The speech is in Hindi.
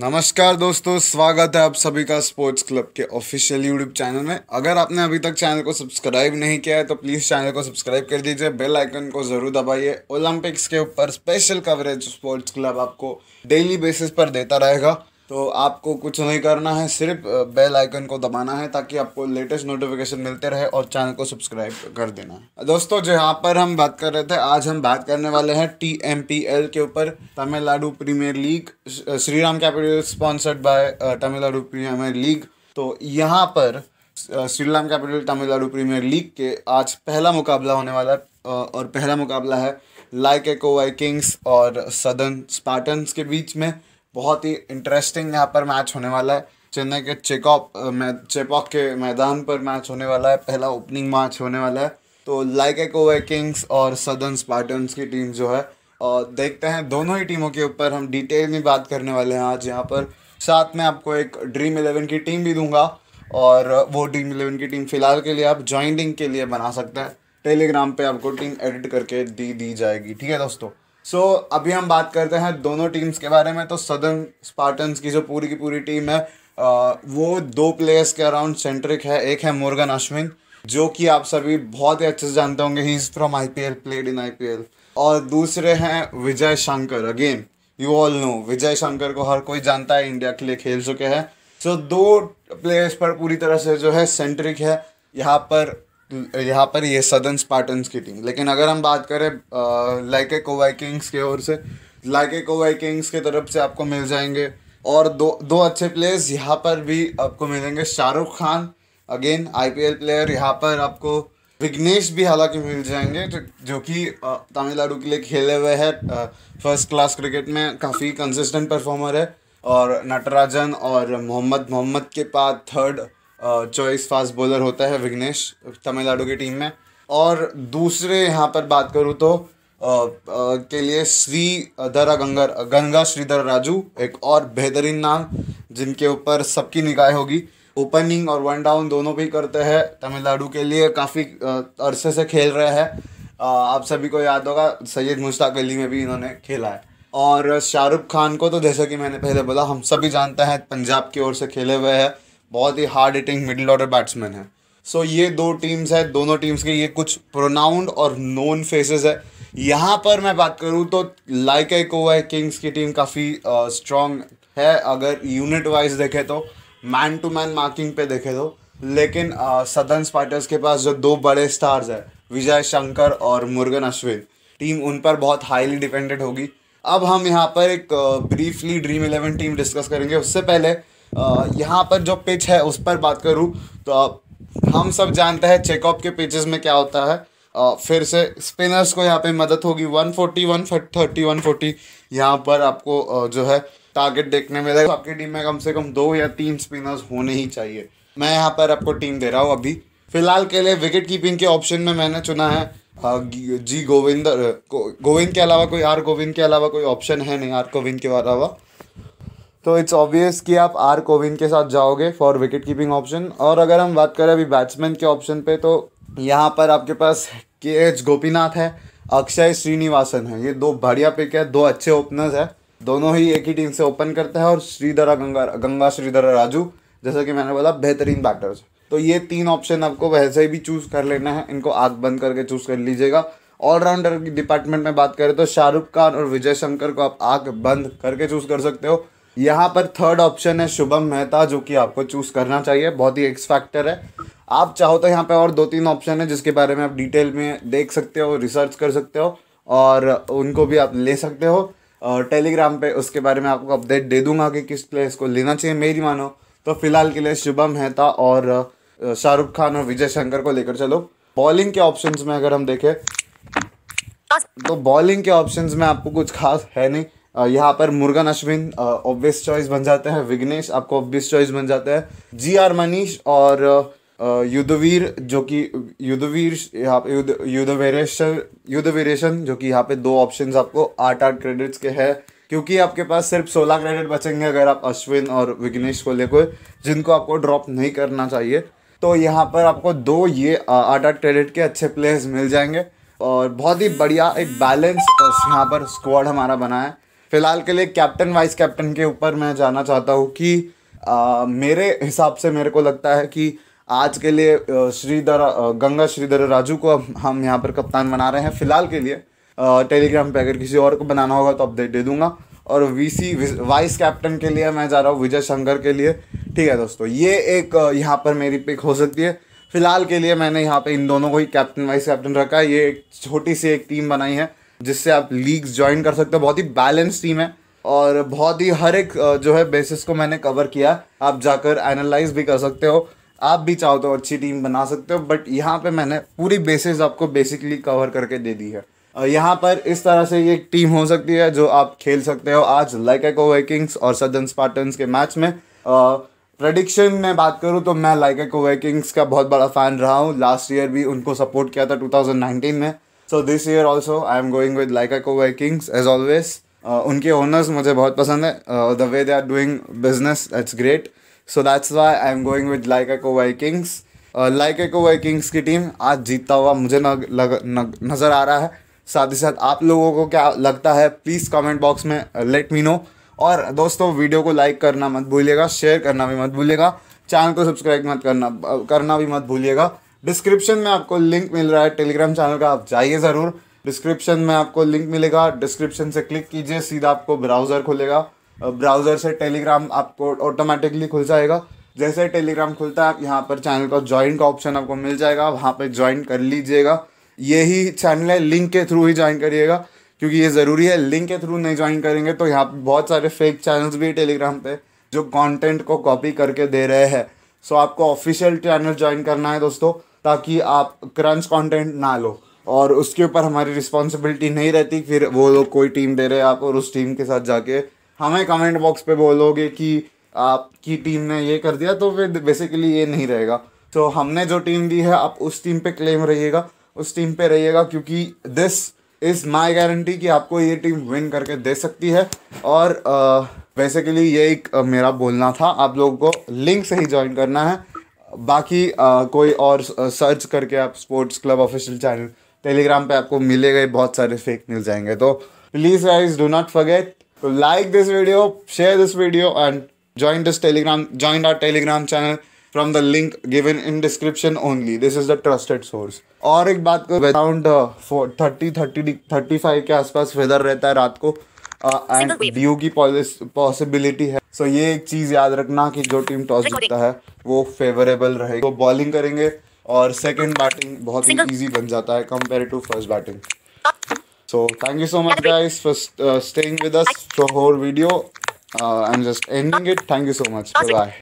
नमस्कार दोस्तों स्वागत है आप सभी का स्पोर्ट्स क्लब के ऑफिशियल यूट्यूब चैनल में अगर आपने अभी तक चैनल को सब्सक्राइब नहीं किया है तो प्लीज़ चैनल को सब्सक्राइब कर दीजिए बेल आइकन को ज़रूर दबाइए ओलंपिक्स के ऊपर स्पेशल कवरेज स्पोर्ट्स क्लब आपको डेली बेसिस पर देता रहेगा तो आपको कुछ नहीं करना है सिर्फ बेल आइकन को दबाना है ताकि आपको लेटेस्ट नोटिफिकेशन मिलते रहे और चैनल को सब्सक्राइब कर देना है दोस्तों जहाँ पर हम बात कर रहे थे आज हम बात करने वाले हैं टी एम पी एल के ऊपर Tamil Nadu Premier League Shri Ram Capital sponsored by Tamil Nadu Premier League तो यहाँ पर Shriram Capital Tamil Nadu Premier League के आज पहला मुकाबला होने वाला है और पहला मुकाबला है लाइक एको वाइकिंग्स और सदर्न स्पार्टन्स के बीच में बहुत ही इंटरेस्टिंग यहाँ पर मैच होने वाला है चेन्नई के चेकॉप चेपॉक के मैदान पर मैच होने वाला है पहला ओपनिंग मैच होने वाला है तो लाइक ओवर किंग्स और सदर्न स्पार्टन्स की टीम जो है और देखते हैं दोनों ही टीमों के ऊपर हम डिटेल में बात करने वाले हैं आज यहाँ पर साथ में आपको एक ड्रीम इलेवन की टीम भी दूंगा और वो ड्रीम इलेवन की टीम फ़िलहाल के लिए आप ज्वाइनिंग के लिए बना सकते हैं टेलीग्राम पे आपको टीम एडिट करके दी दी जाएगी ठीक है दोस्तों सो so, अभी हम बात करते हैं दोनों टीम्स के बारे में तो सदर्न स्पार्टन्स की जो पूरी की पूरी टीम है वो दो प्लेयर्स के अराउंड सेंट्रिक है एक है मोर्गन अश्विन जो कि आप सभी बहुत ही अच्छे से जानते होंगे he is from I P L played in I P L और दूसरे हैं Vijay Shankar again you all know Vijay Shankar को हर कोई जानता है इंडिया के लिए खेल चुके हैं सो so, दो प्लेयर्स पर पूरी तरह से जो है सेंट्रिक है यहाँ पर यहाँ पर ये सदन स्पार्टन्स की टीम लेकिन अगर हम बात करें लाइके कोवाइकिंग्स की ओर से लाइके कोवाइकिंग्स की तरफ से आपको मिल जाएंगे और दो दो अच्छे प्लेयर्स यहाँ पर भी आपको मिलेंगे Shahrukh Khan again IPL player यहाँ पर आपको विघ्नेश भी हालांकि मिल जाएंगे तो जो कि तमिलनाडु के लिए खेले हुए है फर्स्ट क्लास क्रिकेट में काफ़ी कंसिस्टेंट परफॉर्मर है और नटराजन और मोहम्मद मोहम्मद के पास थर्ड चॉइस फास्ट बॉलर होता है विघ्नेश तमिलनाडु की टीम में और दूसरे यहाँ पर बात करूँ तो आ, आ, के लिए श्री दरा गंगर गंगा श्रीधर राजू एक और बेहतरीन नाम जिनके ऊपर सबकी निगाह होगी ओपनिंग और वन डाउन दोनों भी करते हैं तमिलनाडु के लिए काफ़ी अरसे से खेल रहे हैं आप सभी को याद होगा सैयद मुश्ताक अली में भी इन्होंने खेला है और शाहरुख खान को तो जैसा कि मैंने पहले बोला हम सभी जानते हैं पंजाब की ओर से खेले हुए हैं बहुत ही hard hitting middle order batsman है सो so, ये दो टीम्स है दोनों टीम्स के ये कुछ प्रोनाउंड और नोन फेसेस है यहाँ पर मैं बात करूँ तो लाइक एक हुआ है किंग्स की टीम काफ़ी स्ट्रॉन्ग है अगर यूनिट वाइज देखे तो मैन टू मैन मार्किंग पे देखे तो लेकिन सदर्न स्पाइटर्स के पास जो दो बड़े स्टार्स है विजय शंकर और मुर्गन अश्विन टीम उन पर बहुत हाईली डिपेंडेंट होगी अब हम यहाँ पर एक briefly Dream Eleven team discuss करेंगे उससे पहले यहाँ पर जो पिच है उस पर बात करूँ तो हम सब जानते हैं चेकअप के पिचेस में क्या होता है फिर से स्पिनर्स को यहाँ पे मदद होगी one forty one thirty one forty यहाँ पर आपको जो है टारगेट देखने में तो आपकी टीम में कम से कम दो या तीन स्पिनर्स होने ही चाहिए मैं यहाँ पर आपको टीम दे रहा हूँ अभी फिलहाल के लिए विकेट कीपिंग के ऑप्शन में मैंने चुना है जी गोविंद गोविंद के अलावा कोई आर गोविंद के अलावा कोई ऑप्शन है नहीं आर गोविंद के अलावा तो इट्स ऑब्वियस कि आप आर कोविन के साथ जाओगे फॉर विकेट कीपिंग ऑप्शन और अगर हम बात करें अभी बैट्समैन के ऑप्शन पे तो यहाँ पर आपके पास के एच गोपीनाथ है अक्षय श्रीनिवासन है ये दो बढ़िया पिक है दो अच्छे ओपनर्स हैं दोनों ही एक ही टीम से ओपन करते हैं और श्रीधरा गंगा गंगा श्रीधरा राजू जैसा कि मैंने बोला बेहतरीन बैटर्स तो ये तीन ऑप्शन आपको वैसे ही भी चूज़ कर लेना है इनको आग बंद करके चूज़ कर लीजिएगा ऑलराउंडर की डिपार्टमेंट में बात करें तो शाहरुख खान और विजय शंकर को आप आग बंद करके चूज़ कर सकते हो यहाँ पर थर्ड ऑप्शन है शुभम मेहता जो कि आपको चूज़ करना चाहिए बहुत ही एक्स फैक्टर है आप चाहो तो यहाँ पे और दो तीन ऑप्शन है जिसके बारे में आप डिटेल में देख सकते हो रिसर्च कर सकते हो और उनको भी आप ले सकते हो और टेलीग्राम पे उसके बारे में आपको अपडेट दे दूंगा कि किस प्लेस को लेना चाहिए मेरी मानो तो फिलहाल के लिए शुभम मेहता और शाहरुख खान और विजय शंकर को लेकर चलो बॉलिंग के ऑप्शंस में अगर हम देखें तो बॉलिंग के ऑप्शंस में आपको कुछ खास है नहीं यहाँ पर मुर्गन अश्विन ऑब्वियस चॉइस बन जाते हैं विग्नेश आपको ऑब्वियस चॉइस बन जाते हैं जी आर मनीष और युद्धवीर जो कि युद्धवीर यहाँ पे युद्ध युद्धवेरेशन युद्धवीरेशन जो कि यहाँ पे दो ऑप्शन आपको आठ आठ क्रेडिट्स के हैं क्योंकि आपके पास सिर्फ सोलह क्रेडिट बचेंगे अगर आप अश्विन और विघ्नेश को लेकर जिनको आपको ड्रॉप नहीं करना चाहिए तो यहाँ पर आपको दो ये आठ आठ क्रेडिट के अच्छे प्लेयर्स मिल जाएंगे और बहुत ही बढ़िया एक बैलेंस यहाँ पर स्क्वाड हमारा बना है फिलहाल के लिए कैप्टन वाइस कैप्टन के ऊपर मैं जाना चाहता हूँ कि आ, मेरे हिसाब से मेरे को लगता है कि आज के लिए श्रीधर गंगा श्रीधर राजू को हम यहाँ पर कप्तान बना रहे हैं फिलहाल के लिए टेलीग्राम पे अगर किसी और को बनाना होगा तो अपडेट दे दूंगा और वीसी वाइस कैप्टन के लिए मैं जा रहा हूँ विजय शंकर के लिए ठीक है दोस्तों ये एक यहाँ पर मेरी पिक हो सकती है फिलहाल के लिए मैंने यहाँ पे इन दोनों को ही कैप्टन वाइस कैप्टन रखा है ये एक छोटी सी एक टीम बनाई है जिससे आप लीग्स ज्वाइन कर सकते हो बहुत ही बैलेंस टीम है और बहुत ही हर एक जो है बेसिस को मैंने कवर किया आप जाकर एनालाइज भी कर सकते हो आप भी चाहो तो अच्छी टीम बना सकते हो बट यहाँ पे मैंने पूरी बेसिस आपको बेसिकली कवर करके दे दी है यहाँ पर इस तरह से ये टीम हो सकती है जो आप खेल सकते हो आज लाइक एको वेकिंग्स और सदन स्पार्टन्स के मैच में प्रडिक्शन में बात करूँ तो मैं लाइक एको वेकिंग्स का बहुत बड़ा फ़ैन रहा हूँ लास्ट ईयर भी उनको सपोर्ट किया था 2019 में so this year also I am going with Lyca को किंग्स एज ऑलवेज उनके ओनर्स मुझे बहुत पसंद है the way they are doing business that's great so that's why I am going with Lyca को लाइक लाइका को किंग्स की टीम आज जीतता हुआ मुझे न, लग, न, नज़र आ रहा है साथ ही साथ आप लोगों को क्या लगता है प्लीज़ कमेंट बॉक्स में लेट मी नो और दोस्तों वीडियो को लाइक करना मत भूलिएगा शेयर करना भी मत भूलिएगा चैनल को सब्सक्राइब मत करना uh, करना भी मत भूलिएगा डिस्क्रिप्शन में आपको लिंक मिल रहा है टेलीग्राम चैनल का आप जाइए ज़रूर डिस्क्रिप्शन में आपको लिंक मिलेगा डिस्क्रिप्शन से क्लिक कीजिए सीधा आपको ब्राउज़र खुलेगा ब्राउज़र से टेलीग्राम आपको ऑटोमेटिकली खुल जाएगा जैसे टेलीग्राम खुलता है आप यहाँ पर चैनल का ज्वाइन का ऑप्शन आपको मिल जाएगा वहाँ पर ज्वाइन कर लीजिएगा यही चैनल है लिंक के थ्रू ही ज्वाइन करिएगा क्योंकि ये ज़रूरी है लिंक के थ्रू नहीं ज्वाइन करेंगे तो यहाँ पर बहुत सारे फेक चैनल्स भी टेलीग्राम पे जो कंटेंट को कॉपी करके दे रहे हैं सो आपको ऑफिशियल चैनल ज्वाइन करना है दोस्तों ताकि आप क्रंच कंटेंट ना लो और उसके ऊपर हमारी रिस्पॉन्सिबिलिटी नहीं रहती फिर वो लोग कोई टीम दे रहे आप और उस टीम के साथ जाके हमें कमेंट बॉक्स पे बोलोगे कि आपकी टीम ने ये कर दिया तो फिर बेसिकली ये नहीं रहेगा तो हमने जो टीम दी है आप उस टीम पे क्लेम रहिएगा उस टीम पे रहिएगा क्योंकि दिस इज़ माई गारंटी कि आपको ये टीम विन करके दे सकती है और बेसिकली ये एक मेरा बोलना था आप लोगों को लिंक से ही ज्वाइन करना है बाकी आ, कोई और सर्च करके आप sports club official channel Telegram पे आपको मिलेगा बहुत सारे फेक मिल जाएंगे तो please guys do not forget to like this video share this video and join this Telegram join our Telegram channel from the link given in description only this is the trusted source और एक बात को around thirty thirty thirty five के आसपास वेदर रहता है रात को एंड uh, डी की पॉसिबिलिटी है सो so, ये एक चीज़ याद रखना कि जो टीम टॉस जीतता है वो फेवरेबल रहेगी वो बॉलिंग करेंगे और सेकंड बैटिंग बहुत ही इजी बन जाता है compare to first batting so thank you so much guys for staying with us for whole video I am just ending it thank you so much bye